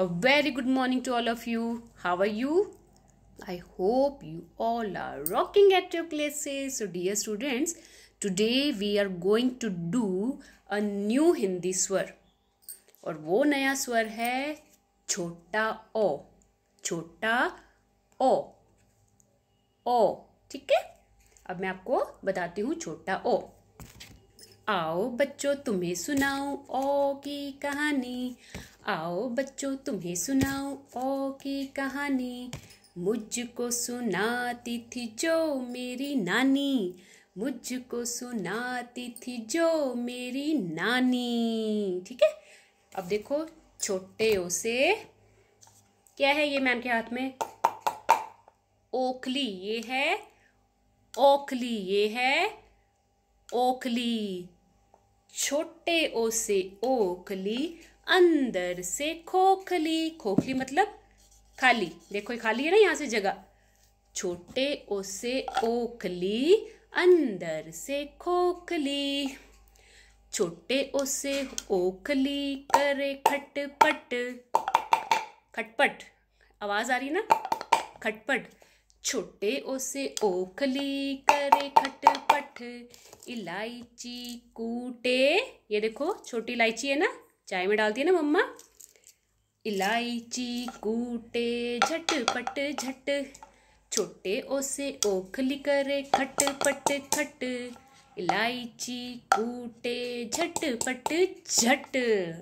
A very good morning to all of you. How are you? I hope you all are rocking at your places. So, dear students, today we are going to do a new Hindi swar aur wo naya swar hai छोटा o छोटा o o theek hai ab main aapko batati hu छोटा o आओ बच्चों तुम्हें सुनाऊं ओ की कहानी आओ बच्चों तुम्हें सुनाओ ओ की कहानी मुझको सुनाती थी जो मेरी नानी मुझको सुनाती थी जो मेरी नानी ठीक है अब देखो छोटे ओ से क्या है ये मैम के हाथ में ओखली ये है ओखली ये है ओखली छोटे ओ से ओखली अंदर से खोखली खोखली मतलब खाली देखो खाली है ना यहाँ से जगह छोटे ओ से ओखली अंदर से खोखली छोटे ओ से ओखली करे खटपट खटपट आवाज आ रही है ना खटपट छोटे ओ से ओखली करे खटपट इलायची कूटे ये देखो छोटी इलायची है ना चाय में डालती है ना मम्मा इलायची कूटे झट पट झट छोटे ओसे ओखली करे खट पट खट इलायची कूटे पट झट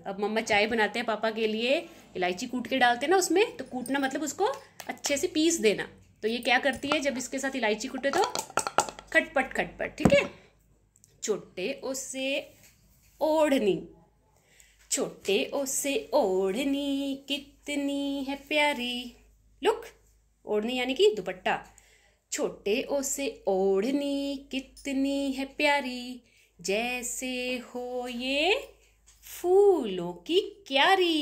अब मम्मा चाय बनाते हैं पापा के लिए इलायची कूट के डालते हैं ना उसमें तो कूटना मतलब उसको अच्छे से पीस देना तो ये क्या करती है जब इसके साथ इलायची कूटे तो खटपट खटपट ठीक है छोटे ओसे ओढ़नी छोटे ओसे ओढ़नी कितनी है प्यारी लुक ओढ़नी यानी कि दुपट्टा छोटे ओसे ओढ़नी कितनी है प्यारी जैसे हो ये फूलों की क्यारी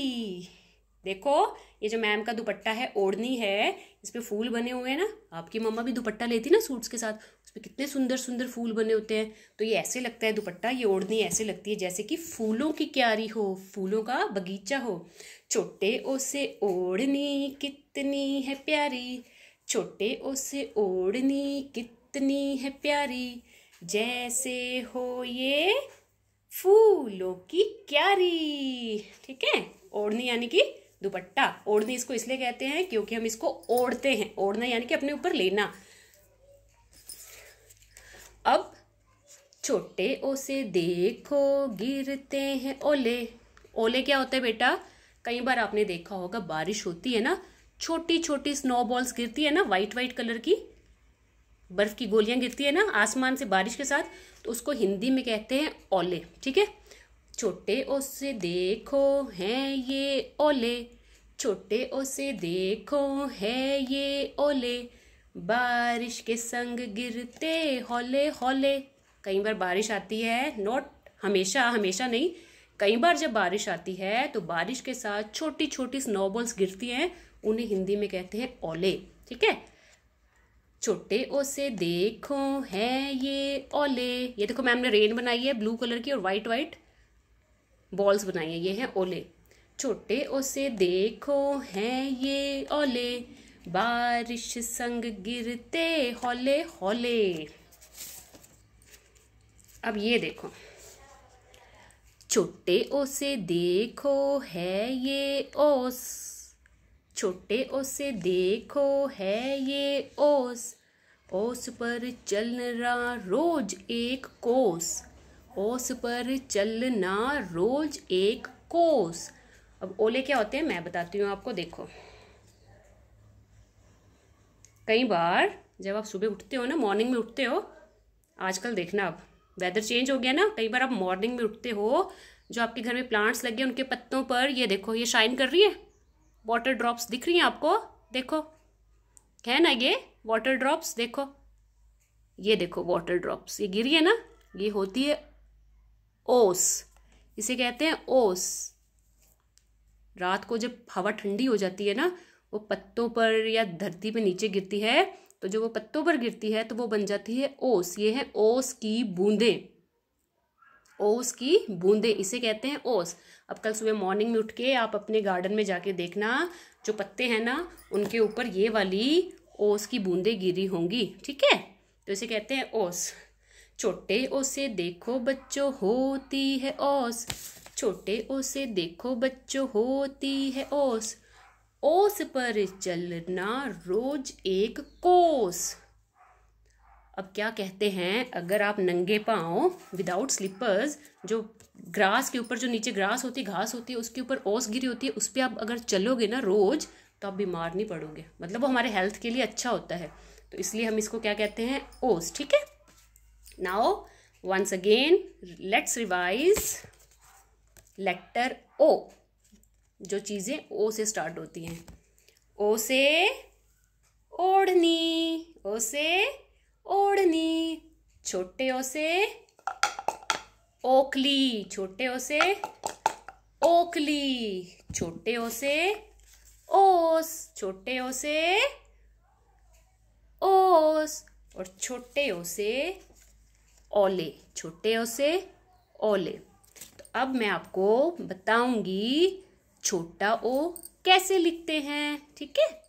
देखो ये जो मैम का दुपट्टा है ओढ़नी है इस पर फूल बने हुए हैं ना आपकी मम्मा भी दुपट्टा लेती ना सूट्स के साथ उसमें कितने सुंदर सुंदर फूल बने होते हैं तो ये ऐसे लगता है दुपट्टा ये ओढ़नी ऐसे लगती है जैसे कि फूलों की क्यारी हो फूलों का बगीचा हो छोटे ओसे ओढ़नी कितनी है प्यारी छोटे ओसे ओढ़नी कितनी है प्यारी जैसे हो ये फूलों की क्यारी ठीक है ओढ़नी यानी कि दुपट्टा ओढ़नी इसको इसलिए कहते हैं क्योंकि हम इसको ओढ़ते हैं ओढ़ना यानी कि अपने ऊपर लेना अब छोटे से देखो गिरते हैं ओले ओले क्या होते हैं बेटा कई बार आपने देखा होगा बारिश होती है ना छोटी छोटी स्नो बॉल्स गिरती है ना वाइट वाइट कलर की बर्फ की गोलियां गिरती है ना आसमान से बारिश के साथ तो उसको हिंदी में कहते हैं ओले ठीक है छोटे ओसे देखो है ये ओले छोटे से देखो है ये ओले बारिश के संग गिरते हौले हौले कई बार बारिश आती है नॉट हमेशा हमेशा नहीं कई बार जब बारिश आती है तो बारिश के साथ छोटी छोटी स्नोबॉल्स गिरती हैं उन्हें हिंदी में कहते हैं ओले ठीक है छोटे ओसे देखो है ये ओले ये देखो मैम ने रेन बनाई है ब्लू कलर की और वाइट वाइट बॉल्स बनाई है ये हैं ओले छोटे ओसे देखो हैं ये ओले बारिश संग गिरते हौले हौले अब ये देखो छोटे ओसे देखो है ये ओस छोटे ओसे देखो है ये ओस ओस पर चलना रोज एक कोस ओस पर चलना रोज एक कोस अब ओले क्या होते हैं मैं बताती हूँ आपको देखो कई बार जब आप सुबह उठते हो ना मॉर्निंग में उठते हो आजकल देखना आप वेदर चेंज हो गया ना कई बार आप मॉर्निंग में उठते हो जो आपके घर में प्लांट्स लगे उनके पत्तों पर ये देखो ये शाइन कर रही है वाटर ड्रॉप्स दिख रही हैं आपको देखो है ना ये वाटर ड्रॉप्स देखो ये देखो वाटर ड्रॉप्स ये गिरी है ना ये होती है ओस इसे कहते हैं ओस रात को जब हवा ठंडी हो जाती है ना वो पत्तों पर या धरती पे नीचे गिरती है तो जो वो पत्तों पर गिरती है तो वो बन जाती है ओस ये है ओस की बूंदे ओस की बूंदे इसे कहते हैं ओस अब कल सुबह मॉर्निंग में उठ के आप अपने गार्डन में जाके देखना जो पत्ते हैं ना उनके ऊपर ये वाली ओस की बूंदे गिरी होंगी ठीक है तो इसे कहते हैं ओस छोटे ओसे देखो बच्चों होती है ओस छोटे ओसे देखो बच्चों होती है ओस ओस पर चलना रोज एक कोस अब क्या कहते हैं अगर आप नंगे पाओ विदाउट स्लीपर्स जो ग्रास के ऊपर जो नीचे ग्रास होती है घास होती है उसके ऊपर ओस गिरी होती है उस पर आप अगर चलोगे ना रोज तो आप बीमार नहीं पड़ोगे मतलब वो हमारे हेल्थ के लिए अच्छा होता है तो इसलिए हम इसको क्या कहते हैं ओस ठीक है now once again let's revise letter O जो चीज़ें ओ से स्टार्ट होती हैं ओ से ओढ़नी ओ से ओढ़नी छोटे ओ से ओखली छोटे ओ से ओखली छोटे ओ से ओस छोटे ओ से ओस और छोटे ओ से ओले छोटे ओ से ओले तो अब मैं आपको बताऊंगी छोटा ओ कैसे लिखते हैं ठीक है